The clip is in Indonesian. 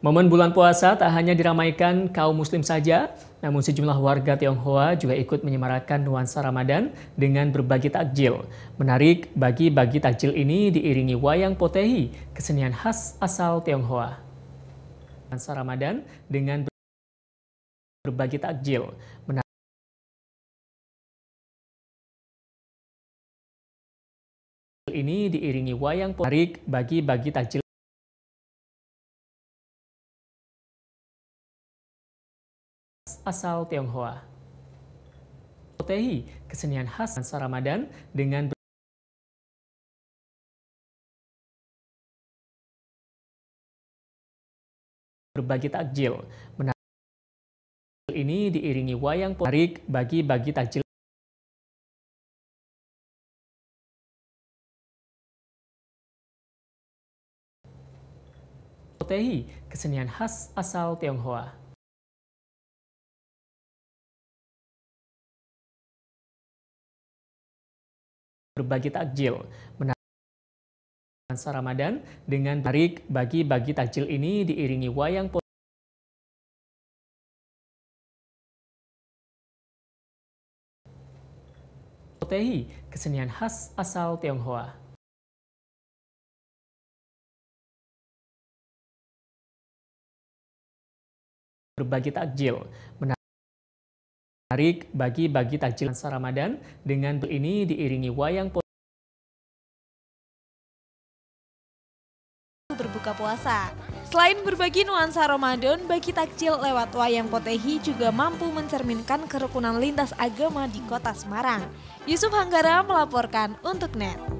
Momen bulan puasa tak hanya diramaikan kaum muslim saja, namun sejumlah warga Tionghoa juga ikut menyemarakan nuansa Ramadan dengan berbagi takjil. Menarik, bagi-bagi takjil ini diiringi wayang potehi, kesenian khas asal Tionghoa. Nuansa Ramadan dengan berbagi takjil. Menarik, ini diiringi wayang potehi, bagi-bagi takjil asal Tionghoa. Potehi, kesenian khas masa Ramadan dengan berbagi takjil. Menarik ini diiringi wayang potarik bagi-bagi takjil Potehi, kesenian khas asal Tionghoa. berbagi takjil. Menarik masa Ramadan dengan tarik bagi-bagi takjil ini diiringi wayang potehi, kesenian khas asal Tionghoa. Berbagi takjil, menarik Menarik bagi-bagi takjil masa Ramadan dengan ini diiringi wayang berbuka puasa. Selain berbagi nuansa Ramadan, bagi takjil lewat wayang potehi juga mampu mencerminkan kerukunan lintas agama di kota Semarang. Yusuf Hanggara melaporkan untuk NET.